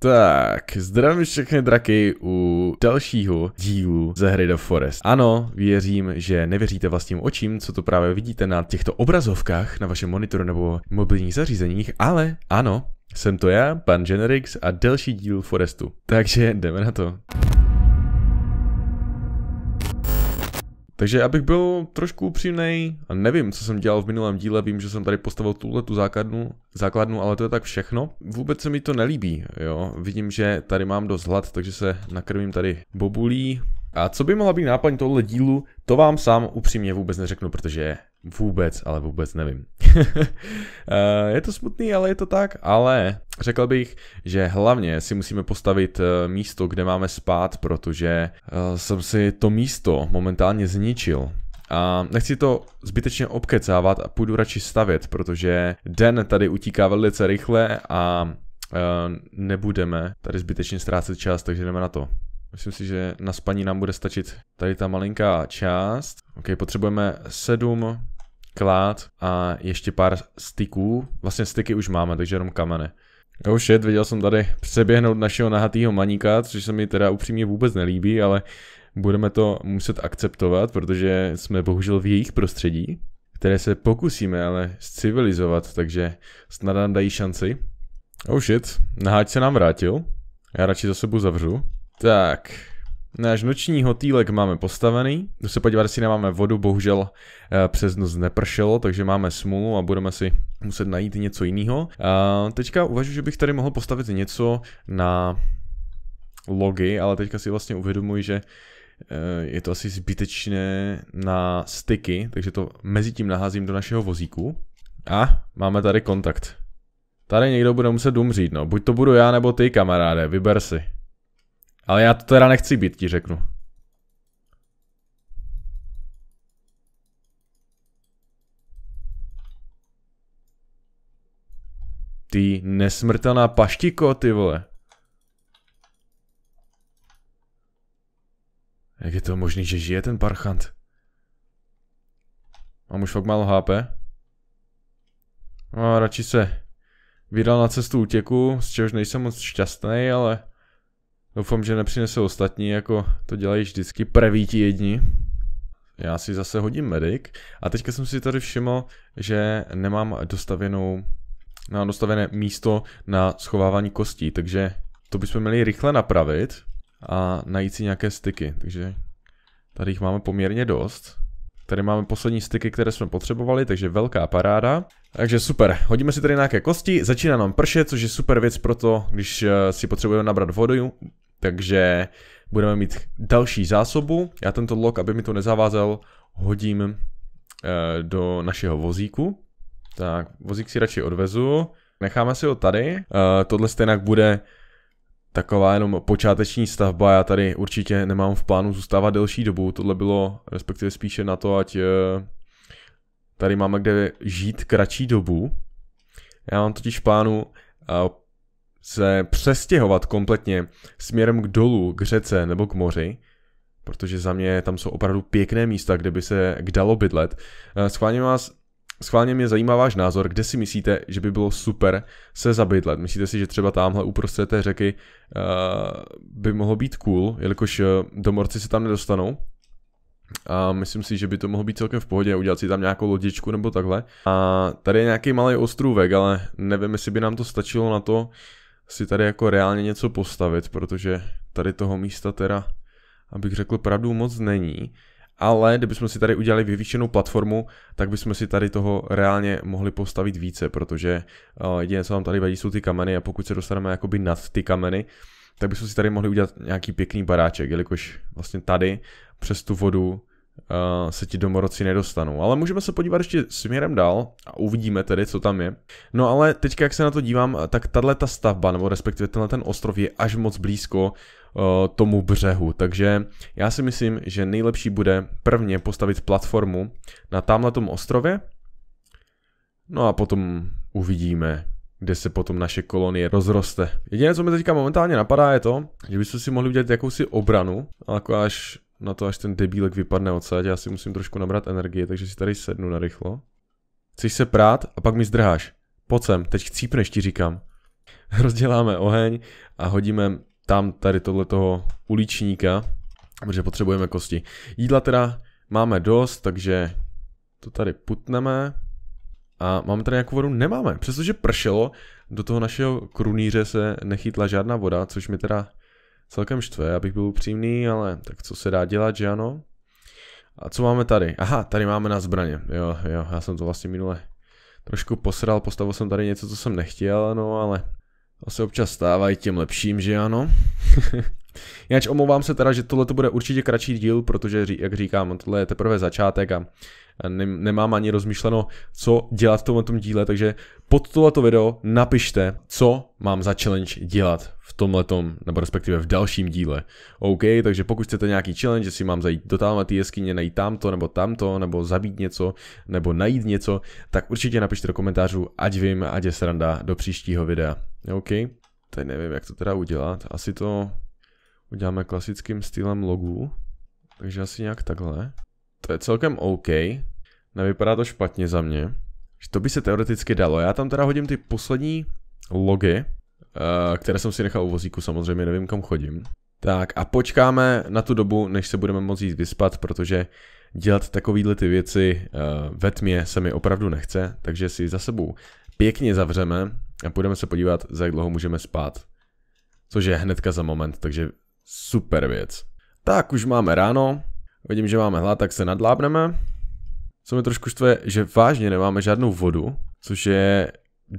Tak, zdravím všechny draky u dalšího dílu ze hry The Forest. Ano, věřím, že nevěříte vlastním očím, co to právě vidíte na těchto obrazovkách na vašem monitoru nebo mobilních zařízeních, ale ano, jsem to já, pan Generix a další díl Forestu. Takže jdeme na to. Takže abych byl trošku upřímný, a nevím, co jsem dělal v minulém díle, vím, že jsem tady postavil tuhle tu základnu, základnu, ale to je tak všechno. Vůbec se mi to nelíbí, jo. Vidím, že tady mám dost hlad, takže se nakrmím tady bobulí. A co by mohla být náplň tohle dílu, to vám sám upřímně vůbec neřeknu, protože vůbec, ale vůbec nevím. Eh, je to smutný, ale je to tak, ale řekl bych, že hlavně si musíme postavit eh, místo, kde máme spát, protože eh, jsem si to místo momentálně zničil. A nechci to zbytečně obkecávat a půjdu radši stavět, protože den tady utíká velice rychle a nebudeme tady zbytečně ztrácet čas, takže jdeme na to. Myslím si, že na spaní nám bude stačit tady ta malinká část. OK, potřebujeme sedm klád a ještě pár styků. Vlastně styky už máme, takže jenom kamene. Oh shit, viděl jsem tady přeběhnout našeho nahatýho maníka, což se mi teda upřímně vůbec nelíbí, ale budeme to muset akceptovat, protože jsme bohužel v jejich prostředí, které se pokusíme ale civilizovat, takže snad nám dají šanci. Oh shit, naháč se nám vrátil. Já radši za sebou zavřu. Tak, Náš noční hotýlek máme postavený. Jdu se podívat, jestli nemáme vodu, bohužel eh, přes noc nepršelo, takže máme smůlu a budeme si muset najít něco jiného. Teďka uvažuji, že bych tady mohl postavit něco na logy, ale teďka si vlastně uvědomuji, že eh, je to asi zbytečné na styky, takže to mezi tím naházím do našeho vozíku. A máme tady kontakt. Tady někdo bude muset umřít, no. Buď to budu já, nebo ty, kamaráde, vyber si. Ale já to teda nechci být, ti řeknu. Ty nesmrtelná paštiko, ty vole. Jak je to možný, že žije ten parchant? Mám už fakt málo HP. No a radši se vydal na cestu útěku, z čehož nejsem moc šťastný, ale Doufám, že nepřinesou ostatní, jako to dělají vždycky, ti jedni. Já si zase hodím medic a teďka jsem si tady všiml, že nemám dostavěnou, nemám dostavené místo na schovávání kostí, takže to bychom měli rychle napravit a najít si nějaké styky, takže tady jich máme poměrně dost. Tady máme poslední styky, které jsme potřebovali, takže velká paráda. Takže super, hodíme si tady nějaké kosti, začíná nám pršet, což je super věc pro to, když eh, si potřebujeme nabrat vodu, takže budeme mít další zásobu. Já tento log, aby mi to nezavázel, hodím eh, do našeho vozíku. Tak, vozík si radši odvezu. Necháme si ho tady. Eh, tohle stejně bude taková jenom počáteční stavba. Já tady určitě nemám v plánu zůstávat delší dobu. Tohle bylo respektive spíše na to, ať eh, tady máme kde žít kratší dobu. Já mám totiž v plánu se přestěhovat kompletně směrem k dolu, k řece nebo k moři, protože za mě tam jsou opravdu pěkné místa, kde by se dalo bydlet. Eh, schválně vás Schválně mě zajímá váš názor, kde si myslíte, že by bylo super se zabydlet. Myslíte si, že třeba tamhle uprostřed té řeky uh, by mohlo být cool, jelikož eh, domorci se tam nedostanou? A myslím si, že by to mohlo být celkem v pohodě, udělat si tam nějakou lodičku nebo takhle. A tady je nějaký malý ostrůvek, ale nevím, jestli by nám to stačilo na to, si tady jako reálně něco postavit, protože tady toho místa teda, abych řekl pravdu, moc není. Ale kdybychom si tady udělali vyvýšenou platformu, tak bychom si tady toho reálně mohli postavit více, protože eh, jediné, co nám tady vadí, jsou ty kameny a pokud se dostaneme jakoby nad ty kameny, tak bychom si tady mohli udělat nějaký pěkný baráček, jelikož vlastně tady přes tu vodu se ti domorodci nedostanou. Ale můžeme se podívat ještě směrem dál a uvidíme tedy, co tam je. No ale teďka, jak se na to dívám, tak tahle ta stavba, nebo respektive tenhle ten ostrov je až moc blízko uh, tomu břehu, takže já si myslím, že nejlepší bude prvně postavit platformu na tom ostrově, no a potom uvidíme, kde se potom naše kolonie rozroste. Jediné, co mi teďka momentálně napadá, je to, že bychom si mohli udělat jakousi obranu, jako až na to, až ten debílek vypadne odsaď. Já si musím trošku nabrat energie, takže si tady sednu na rychlo. Chceš se prát a pak mi zdrháš. Pojď sem, teď chcípneš, ti říkám. Rozděláme oheň a hodíme tam tady toho uličníka, protože potřebujeme kosti. Jídla teda máme dost, takže to tady putneme. A máme tady nějakou vodu? Nemáme, přestože pršelo, do toho našeho krunýře se nechytla žádná voda, což mi teda celkem štve, abych byl upřímný, ale tak co se dá dělat, že ano? A co máme tady? Aha, tady máme na zbraně. Jo, jo, já jsem to vlastně minule trošku posral, postavil jsem tady něco, co jsem nechtěl, no ale to se občas stávají těm lepším, že ano? Jinak omlouvám se teda, že tohle to bude určitě kratší díl, protože, jak říkám, tohle je teprve začátek a nemám ani rozmýšleno, co dělat v tom díle, takže pod tohleto video napište, co mám za challenge dělat v tom, nebo respektive v dalším díle. OK, takže pokud chcete nějaký challenge, jestli mám zajít do tamhle té jeskyně, najít tamto, nebo tamto, nebo zabít něco, nebo najít něco, tak určitě napište do komentářů, ať vím, ať je sranda do příštího videa. OK, Tady nevím, jak to teda udělat, asi to uděláme klasickým stylem logů. Takže asi nějak takhle. To je celkem OK. Nevypadá to špatně za mě. Že to by se teoreticky dalo. Já tam teda hodím ty poslední logy, eh, které jsem si nechal u vozíku, samozřejmě nevím kam chodím. Tak a počkáme na tu dobu, než se budeme moci jít vyspat, protože dělat takovýhle ty věci eh, ve tmě se mi opravdu nechce, takže si za sebou pěkně zavřeme a půjdeme se podívat, za jak dlouho můžeme spát. Což je hnedka za moment, takže Super věc. Tak už máme ráno, vidím, že máme hlad, tak se nadlábneme. Co mi trošku štve, že vážně nemáme žádnou vodu, což je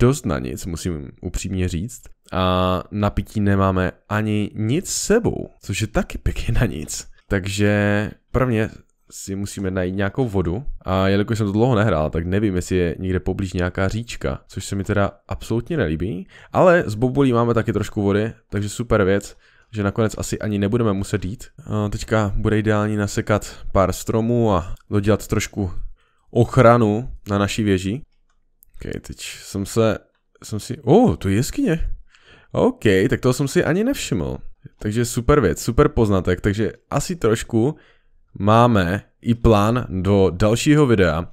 dost na nic, musím upřímně říct. A napití nemáme ani nic sebou, což je taky pěkně na nic. Takže prvně si musíme najít nějakou vodu a jelikož jsem to dlouho nehrál, tak nevím, jestli je někde poblíž nějaká říčka, což se mi teda absolutně nelíbí, ale z bobolí máme taky trošku vody, takže super věc, že nakonec asi ani nebudeme muset jít. Teďka bude ideální nasekat pár stromů a dodělat trošku ochranu na naší věži. OK, teď jsem se, jsem si, o, oh, to je jeskyně. OK, tak toho jsem si ani nevšiml. Takže super věc, super poznatek, takže asi trošku máme i plán do dalšího videa.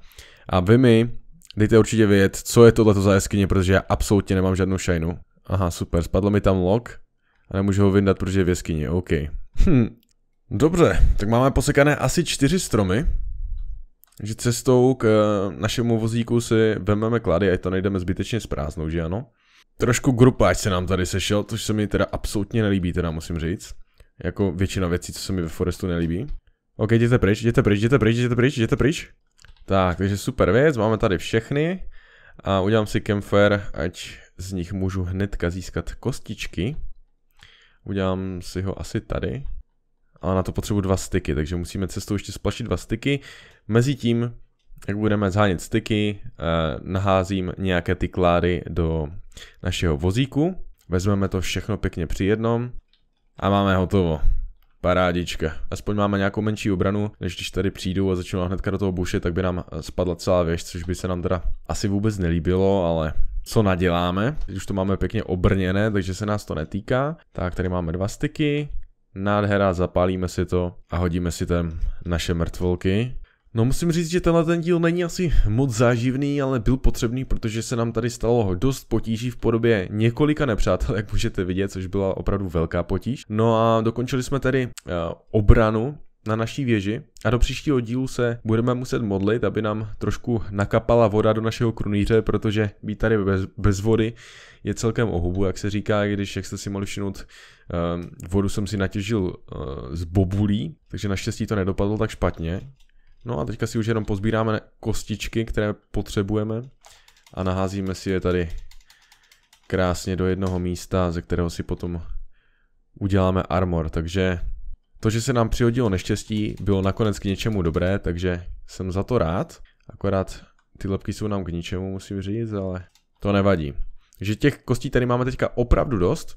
A vy mi dejte určitě vědět, co je tohleto za jeskyně, protože já absolutně nemám žádnou šajnu. Aha, super, spadlo mi tam log. A nemůžu ho vyndat, protože je v jeskyni, OK. Hm. Dobře, tak máme posekané asi čtyři stromy. Takže cestou k eh, našemu vozíku si vememe klady, ať to nejdeme zbytečně prázdnou, že ano? Trošku grupáč se nám tady sešel, což se mi teda absolutně nelíbí, teda musím říct. Jako většina věcí, co se mi ve Forestu nelíbí. OK, jděte pryč, jděte pryč, jděte pryč, jděte pryč, jděte pryč. Tak, takže super věc, máme tady všechny. A udělám si campfire, ať z nich můžu hnedka získat kostičky. Udělám si ho asi tady. A na to potřebuji dva styky, takže musíme cestou ještě splašit dva styky. Mezitím, jak budeme zhánět styky, eh, naházím nějaké ty klády do našeho vozíku. Vezmeme to všechno pěkně při jednom a máme hotovo. Parádička. Aspoň máme nějakou menší obranu, než když tady přijdou a začnou hnedka do toho bušit, tak by nám spadla celá věž, což by se nám teda asi vůbec nelíbilo, ale co naděláme. Teď už to máme pěkně obrněné, takže se nás to netýká. Tak, tady máme dva styky. Nádhera, zapálíme si to a hodíme si tam naše mrtvolky. No musím říct, že tenhle ten díl není asi moc záživný, ale byl potřebný, protože se nám tady stalo dost potíží v podobě několika nepřátel, jak můžete vidět, což byla opravdu velká potíž. No a dokončili jsme tady uh, obranu na naší věži a do příštího dílu se budeme muset modlit, aby nám trošku nakapala voda do našeho krunýře, protože být tady bez, bez vody je celkem ohubu, jak se říká, když, jak jste si mohli všimnout, ehm, vodu jsem si natěžil eh, z bobulí, takže naštěstí to nedopadlo tak špatně. No a teďka si už jenom pozbíráme kostičky, které potřebujeme a naházíme si je tady krásně do jednoho místa, ze kterého si potom uděláme armor, takže to, že se nám přihodilo neštěstí, bylo nakonec k něčemu dobré, takže jsem za to rád. Akorát ty lepky jsou nám k ničemu, musím říct, ale to nevadí. že těch kostí tady máme teďka opravdu dost.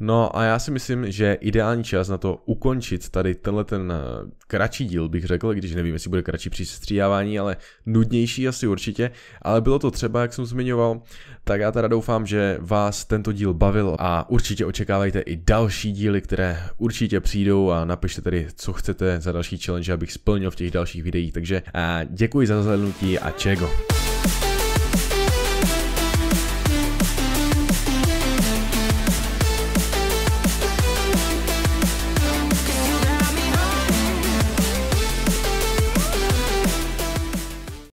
No a já si myslím, že ideální čas na to ukončit tady tenhle ten eh, kratší díl, bych řekl, když nevím, jestli bude kratší při stříhávání, ale nudnější asi určitě, ale bylo to třeba, jak jsem zmiňoval, tak já teda doufám, že vás tento díl bavil a určitě očekávajte i další díly, které určitě přijdou a napište tady, co chcete za další challenge, abych splnil v těch dalších videích, takže eh, děkuji za zhlednutí a čego.